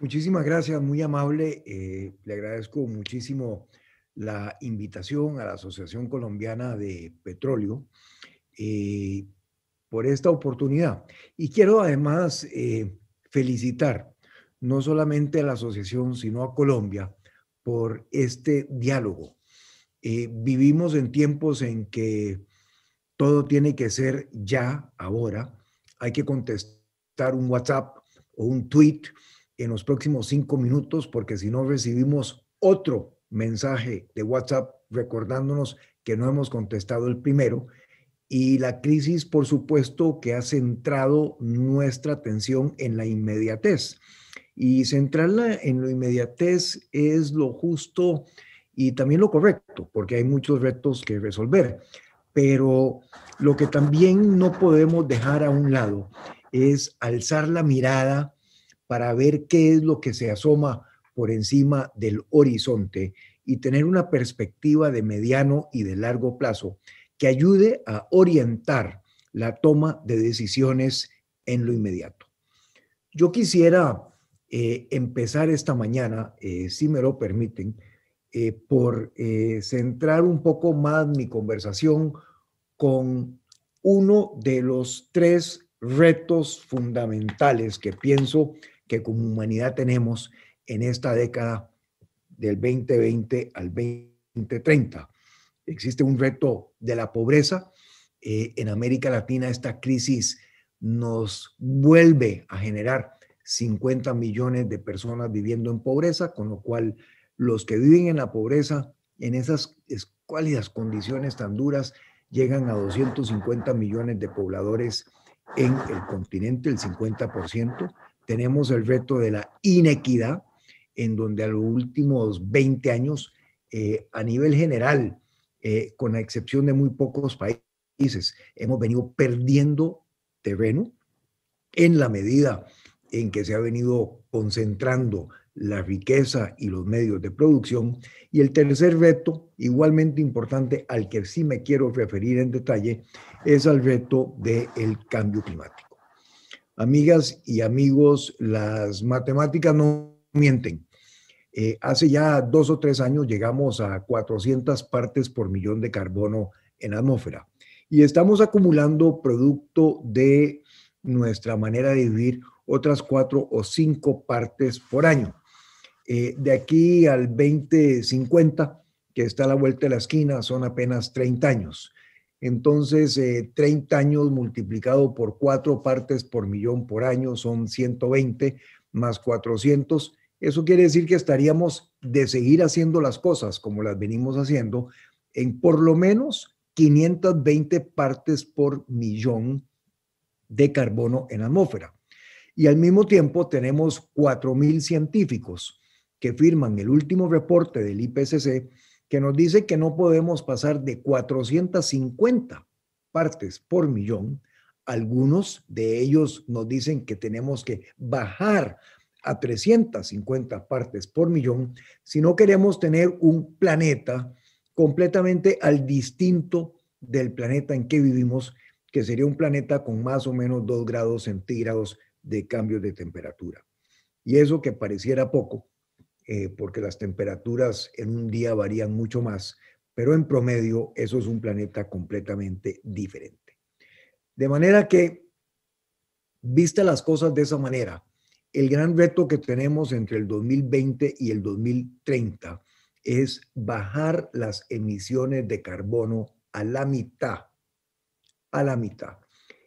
Muchísimas gracias, muy amable. Eh, le agradezco muchísimo la invitación a la Asociación Colombiana de Petróleo eh, por esta oportunidad. Y quiero además eh, felicitar no solamente a la asociación, sino a Colombia por este diálogo. vivimos en tiempos en que todo tiene que ser ya, ahora. Hay que contestar un WhatsApp o un tweet en los próximos cinco minutos, porque si no recibimos otro mensaje de WhatsApp recordándonos que no hemos contestado el primero. Y la crisis, por supuesto, que ha centrado nuestra atención en la inmediatez. Y centrarla en lo inmediatez es lo justo y también lo correcto, porque hay muchos retos que resolver. Pero lo que también no podemos dejar a un lado es alzar la mirada para ver qué es lo que se asoma por encima del horizonte y tener una perspectiva de mediano y de largo plazo que ayude a orientar la toma de decisiones en lo inmediato. Yo quisiera eh, empezar esta mañana, eh, si me lo permiten, eh, por centrar un poco más mi conversación con uno de los tres retos fundamentales que pienso que como humanidad tenemos en esta década del 2020 al 2030. Existe un reto de la pobreza. Eh, en América Latina esta crisis nos vuelve a generar 50 millones de personas viviendo en pobreza, con lo cual los que viven en la pobreza, en esas escuálidas condiciones tan duras, llegan a 250 millones de pobladores en el continente, el 50%, tenemos el reto de la inequidad, en donde a los últimos 20 años, eh, a nivel general, eh, con la excepción de muy pocos países, hemos venido perdiendo terreno en la medida en que se ha venido concentrando la riqueza y los medios de producción. Y el tercer reto, igualmente importante, al que sí me quiero referir en detalle, es al reto del cambio climático. Amigas y amigos, las matemáticas no mienten. Eh, hace ya dos o tres años llegamos a 400 partes por millón de carbono en la atmósfera y estamos acumulando producto de nuestra manera de vivir otras cuatro o cinco partes por año. Eh, de aquí al 2050, que está a la vuelta de la esquina, son apenas 30 años. Entonces, 30 eh, años multiplicado por cuatro partes por millón por año son 120 más 400. Eso quiere decir que estaríamos de seguir haciendo las cosas como las venimos haciendo en por lo menos 520 partes por millón de carbono en atmósfera. Y al mismo tiempo tenemos 4.000 científicos que firman el último reporte del IPCC que nos dice que no podemos pasar de 450 partes por millón. Algunos de ellos nos dicen que tenemos que bajar a 350 partes por millón si no queremos tener un planeta completamente al distinto del planeta en que vivimos, que sería un planeta con más o menos 2 grados centígrados de cambio de temperatura. Y eso que pareciera poco, eh, porque las temperaturas en un día varían mucho más, pero en promedio eso es un planeta completamente diferente. De manera que, vista las cosas de esa manera, el gran reto que tenemos entre el 2020 y el 2030 es bajar las emisiones de carbono a la mitad, a la mitad.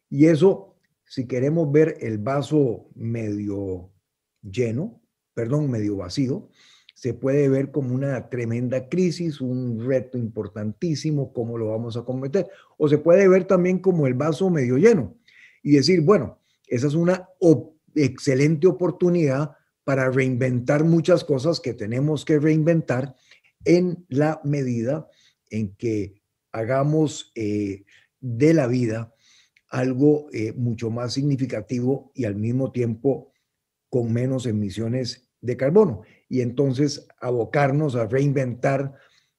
Y eso, si queremos ver el vaso medio lleno, perdón, medio vacío, se puede ver como una tremenda crisis, un reto importantísimo, cómo lo vamos a cometer, o se puede ver también como el vaso medio lleno y decir, bueno, esa es una excelente oportunidad para reinventar muchas cosas que tenemos que reinventar en la medida en que hagamos eh, de la vida algo eh, mucho más significativo y al mismo tiempo con menos emisiones de carbono y entonces abocarnos a reinventar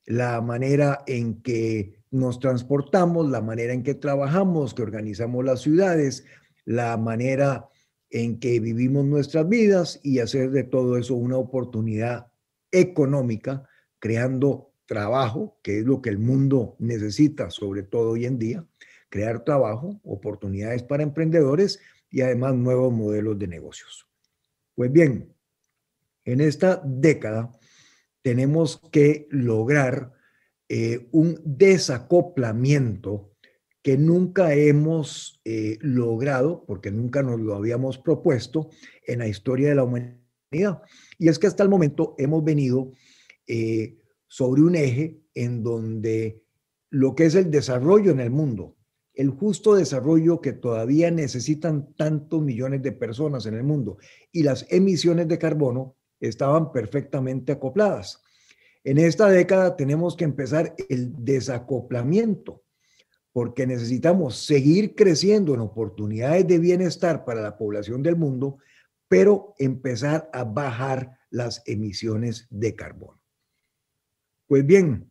la manera en que nos transportamos, la manera en que trabajamos, que organizamos las ciudades, la manera en que vivimos nuestras vidas y hacer de todo eso una oportunidad económica, creando trabajo, que es lo que el mundo necesita, sobre todo hoy en día, crear trabajo, oportunidades para emprendedores y además nuevos modelos de negocios. Pues bien, en esta década tenemos que lograr eh, un desacoplamiento que nunca hemos eh, logrado, porque nunca nos lo habíamos propuesto en la historia de la humanidad. Y es que hasta el momento hemos venido eh, sobre un eje en donde lo que es el desarrollo en el mundo, el justo desarrollo que todavía necesitan tantos millones de personas en el mundo y las emisiones de carbono estaban perfectamente acopladas. En esta década tenemos que empezar el desacoplamiento, porque necesitamos seguir creciendo en oportunidades de bienestar para la población del mundo, pero empezar a bajar las emisiones de carbono. Pues bien,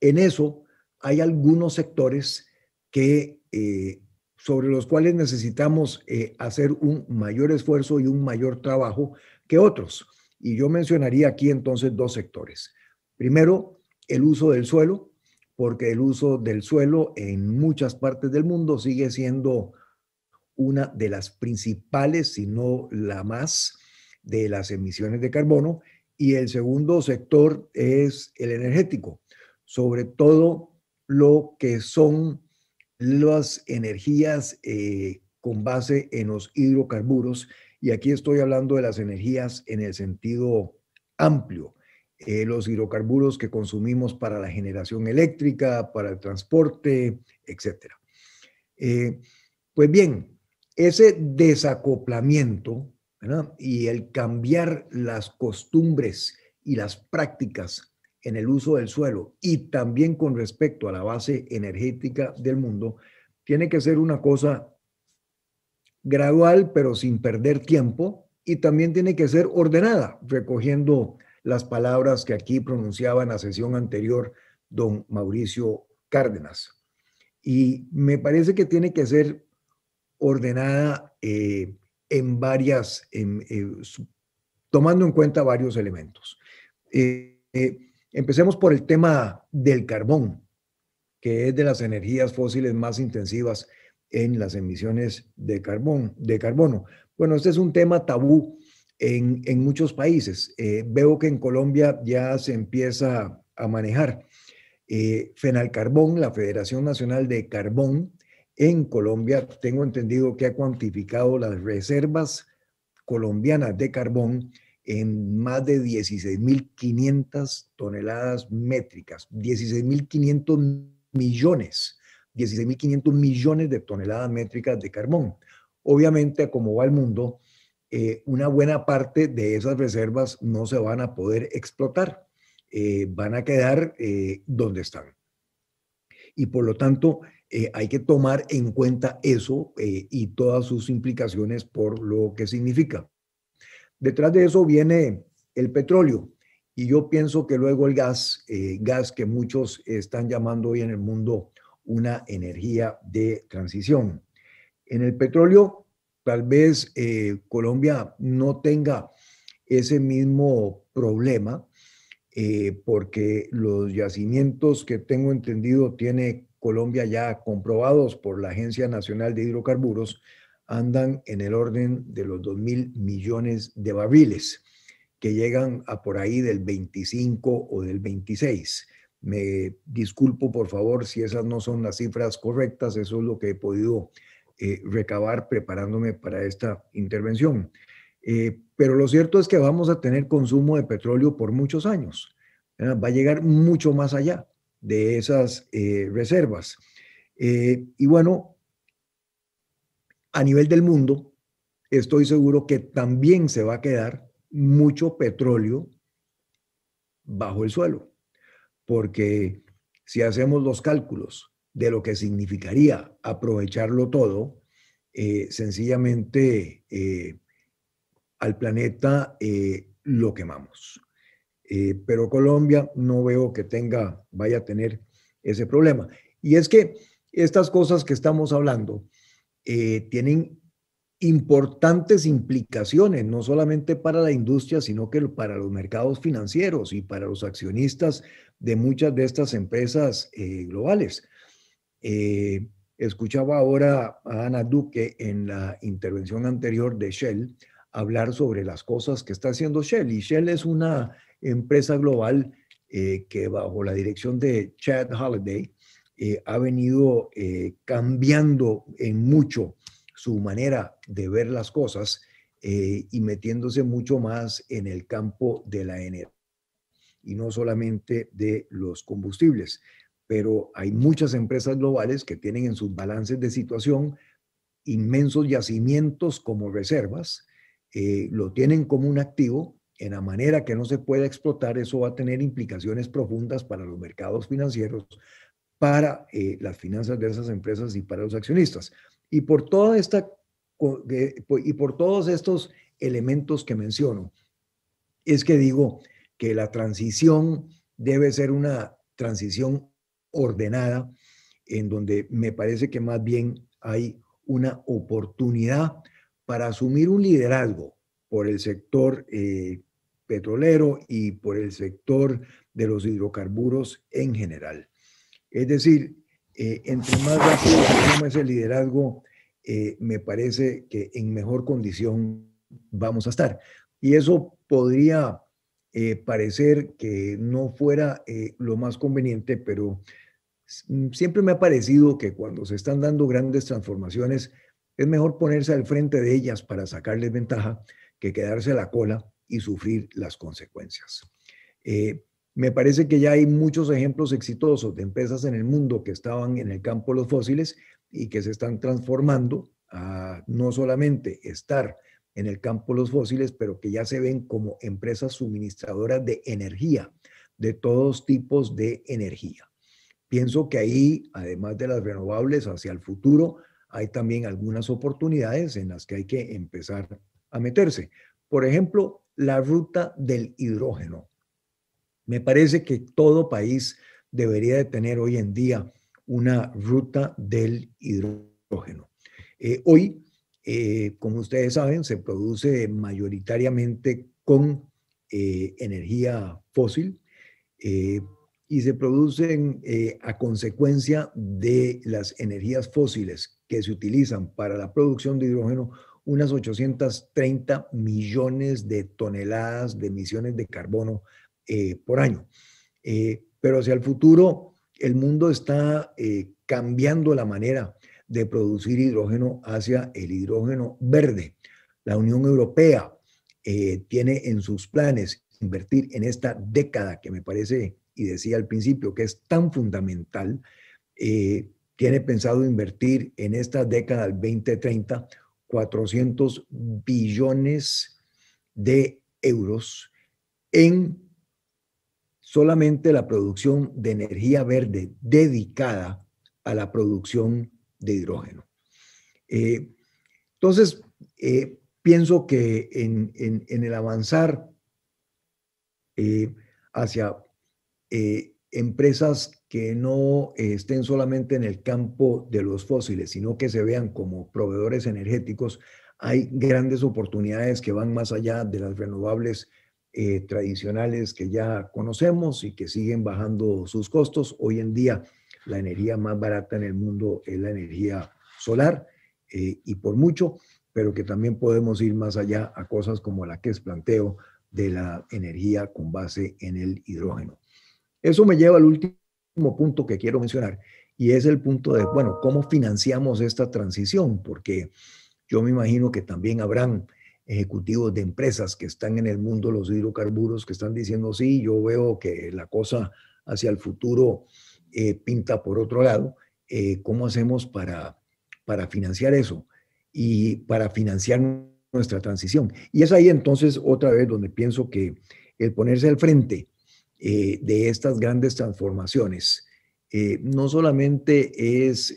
en eso hay algunos sectores que, eh, sobre los cuales necesitamos eh, hacer un mayor esfuerzo y un mayor trabajo otros. Y yo mencionaría aquí entonces dos sectores. Primero, el uso del suelo, porque el uso del suelo en muchas partes del mundo sigue siendo una de las principales, si no la más, de las emisiones de carbono. Y el segundo sector es el energético, sobre todo lo que son las energías eh, con base en los hidrocarburos y aquí estoy hablando de las energías en el sentido amplio. Eh, los hidrocarburos que consumimos para la generación eléctrica, para el transporte, etc. Eh, pues bien, ese desacoplamiento y el cambiar las costumbres y las prácticas en el uso del suelo y también con respecto a la base energética del mundo, tiene que ser una cosa gradual, pero sin perder tiempo, y también tiene que ser ordenada, recogiendo las palabras que aquí pronunciaba en la sesión anterior don Mauricio Cárdenas. Y me parece que tiene que ser ordenada eh, en varias, eh, tomando en cuenta varios elementos. Eh, empecemos por el tema del carbón, que es de las energías fósiles más intensivas en las emisiones de, carbón, de carbono. Bueno, este es un tema tabú en, muchos países. Eh, veo que en Colombia ya se empieza a manejar. Eh, Fenalcarbón, la Federación Nacional de Carbón, en Colombia, tengo entendido que ha cuantificado las reservas colombianas de carbón en más de 16.500 toneladas métricas, 16.500 millones 16.500 millones de toneladas métricas de carbón. Obviamente, como va el mundo, eh, una buena parte de esas reservas no se van a poder explotar, eh, van a quedar eh, donde están. Y por lo tanto, hay que tomar en cuenta eso y todas sus implicaciones por lo que significa. Detrás de eso viene el petróleo. Y yo pienso que luego el gas, gas que muchos están llamando hoy en el mundo una energía de transición. En el petróleo, tal vez eh, Colombia no tenga ese mismo problema, eh, porque los yacimientos que tengo entendido tiene Colombia ya comprobados por la Agencia Nacional de Hidrocarburos andan en el orden de los 2 mil millones de barriles, que llegan a por ahí del 25 o del 26. Me disculpo, por favor, si esas no son las cifras correctas. Eso es lo que he podido eh, recabar preparándome para esta intervención. Eh, pero lo cierto es que vamos a tener consumo de petróleo por muchos años. Va a llegar mucho más allá de esas eh, reservas. y bueno, a nivel del mundo, estoy seguro que también se va a quedar mucho petróleo bajo el suelo porque si hacemos los cálculos de lo que significaría aprovecharlo todo, eh, sencillamente eh, al planeta eh, lo quemamos. pero Colombia no veo que tenga, vaya a tener ese problema. Y es que estas cosas que estamos hablando tienen importantes implicaciones, no solamente para la industria, sino que para los mercados financieros y para los accionistas de muchas de estas empresas eh, globales. Eh, escuchaba ahora a Ana Duque en la intervención anterior de Shell hablar sobre las cosas que está haciendo Shell. Y Shell es una empresa global eh, que bajo la dirección de Chad Halliday ha venido cambiando en mucho su manera de ver las cosas eh, y metiéndose mucho más en el campo de la energía y no solamente de los combustibles. Pero hay muchas empresas globales que tienen en sus balances de situación inmensos yacimientos como reservas, eh, lo tienen como un activo, en la manera que no se pueda explotar, eso va a tener implicaciones profundas para los mercados financieros, para eh, las finanzas de esas empresas y para los accionistas. Y por toda esta y por todos estos elementos que menciono, es que digo que la transición debe ser una transición ordenada, en donde me parece que más bien hay una oportunidad para asumir un liderazgo por el sector eh, petrolero y por el sector de los hidrocarburos en general. Es decir, eh, entre más rápido se toma ese liderazgo, eh, me parece que en mejor condición vamos a estar. Y eso podría eh, parecer que no fuera lo más conveniente, pero mm, siempre me ha parecido que cuando se están dando grandes transformaciones, es mejor ponerse al frente de ellas para sacarles ventaja que quedarse a la cola y sufrir las consecuencias. Me parece que ya hay muchos ejemplos exitosos de empresas en el mundo que estaban en el campo de los fósiles y que se están transformando a no solamente estar en el campo de los fósiles, pero que ya se ven como empresas suministradoras de energía, de todos tipos de energía. Pienso que ahí, además de las renovables hacia el futuro, hay también algunas oportunidades en las que hay que empezar a meterse. Por ejemplo, la ruta del hidrógeno. Me parece que todo país debería de tener hoy en día una ruta del hidrógeno. Eh, hoy, eh, como ustedes saben, se produce mayoritariamente con eh, energía fósil y se producen a consecuencia de las energías fósiles que se utilizan para la producción de hidrógeno unas 830 millones de toneladas de emisiones de carbono eh, por año. Eh, pero hacia el futuro, el mundo está eh, cambiando la manera de producir hidrógeno hacia el hidrógeno verde. La Unión Europea tiene en sus planes invertir en esta década que me parece, y decía al principio, que es tan fundamental, tiene pensado invertir en esta década al 2030 400 billones de euros en solamente la producción de energía verde dedicada a la producción de hidrógeno. Eh, entonces, eh, pienso que en, el avanzar eh, hacia empresas que no estén solamente en el campo de los fósiles, sino que se vean como proveedores energéticos, hay grandes oportunidades que van más allá de las renovables eh, tradicionales que ya conocemos y que siguen bajando sus costos. Hoy en día la energía más barata en el mundo es la energía solar eh, y por mucho, pero que también podemos ir más allá a cosas como la que es planteo de la energía con base en el hidrógeno. Eso me lleva al último punto que quiero mencionar y es el punto de, bueno, ¿cómo financiamos esta transición? Porque yo me imagino que también habrán ejecutivos de empresas que están en el mundo los hidrocarburos que están diciendo, sí, yo veo que la cosa hacia el futuro eh, pinta por otro lado, eh, ¿cómo hacemos para, para financiar eso? Y para financiar nuestra transición. Y es ahí entonces otra vez donde pienso que el ponerse al frente eh, de estas grandes transformaciones no solamente es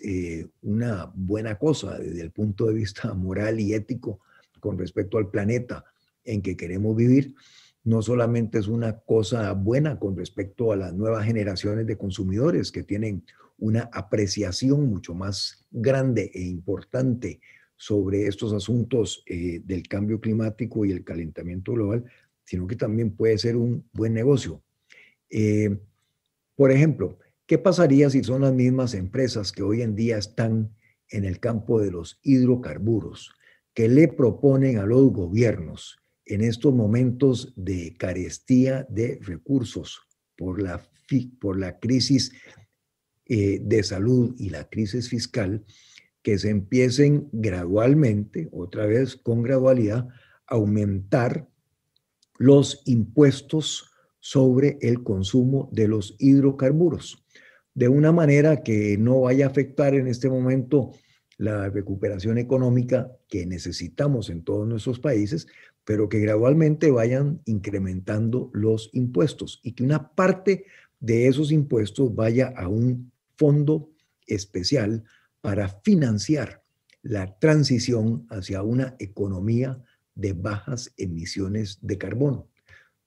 una buena cosa desde el punto de vista moral y ético, con respecto al planeta en que queremos vivir, no solamente es una cosa buena con respecto a las nuevas generaciones de consumidores que tienen una apreciación mucho más grande e importante sobre estos asuntos eh, del cambio climático y el calentamiento global, sino que también puede ser un buen negocio. Eh, por ejemplo, ¿qué pasaría si son las mismas empresas que hoy en día están en el campo de los hidrocarburos? que le proponen a los gobiernos en estos momentos de carestía de recursos por la, por la crisis eh, de salud y la crisis fiscal, que se empiecen gradualmente, otra vez con gradualidad, a aumentar los impuestos sobre el consumo de los hidrocarburos, de una manera que no vaya a afectar en este momento la recuperación económica que necesitamos en todos nuestros países, pero que gradualmente vayan incrementando los impuestos y que una parte de esos impuestos vaya a un fondo especial para financiar la transición hacia una economía de bajas emisiones de carbono.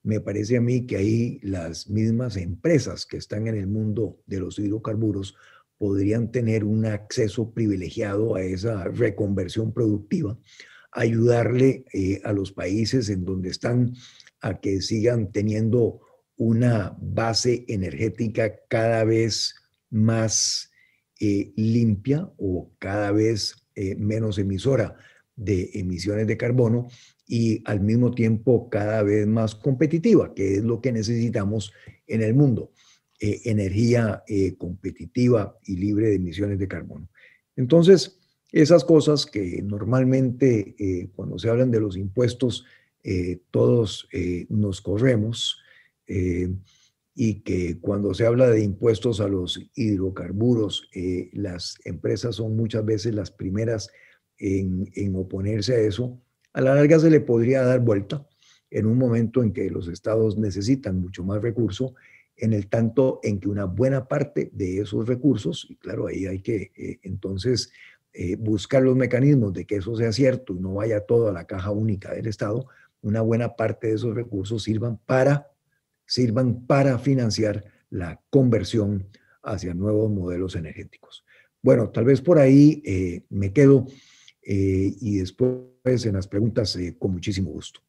Me parece a mí que ahí las mismas empresas que están en el mundo de los hidrocarburos podrían tener un acceso privilegiado a esa reconversión productiva, ayudarle eh, a los países en donde están a que sigan teniendo una base energética cada vez más eh, limpia o cada vez eh, menos emisora de emisiones de carbono y al mismo tiempo cada vez más competitiva, que es lo que necesitamos en el mundo. Eh, energía eh, competitiva y libre de emisiones de carbono. Entonces, esas cosas que normalmente eh, cuando se hablan de los impuestos todos nos corremos y que cuando se habla de impuestos a los hidrocarburos, las empresas son muchas veces las primeras en, en oponerse a eso, a la larga se le podría dar vuelta en un momento en que los estados necesitan mucho más recursos en el tanto en que una buena parte de esos recursos, y claro, ahí hay que eh, entonces eh, buscar los mecanismos de que eso sea cierto y no vaya todo a la caja única del Estado, una buena parte de esos recursos sirvan para, sirvan para financiar la conversión hacia nuevos modelos energéticos. Bueno, tal vez por ahí eh, me quedo y después en las preguntas con muchísimo gusto.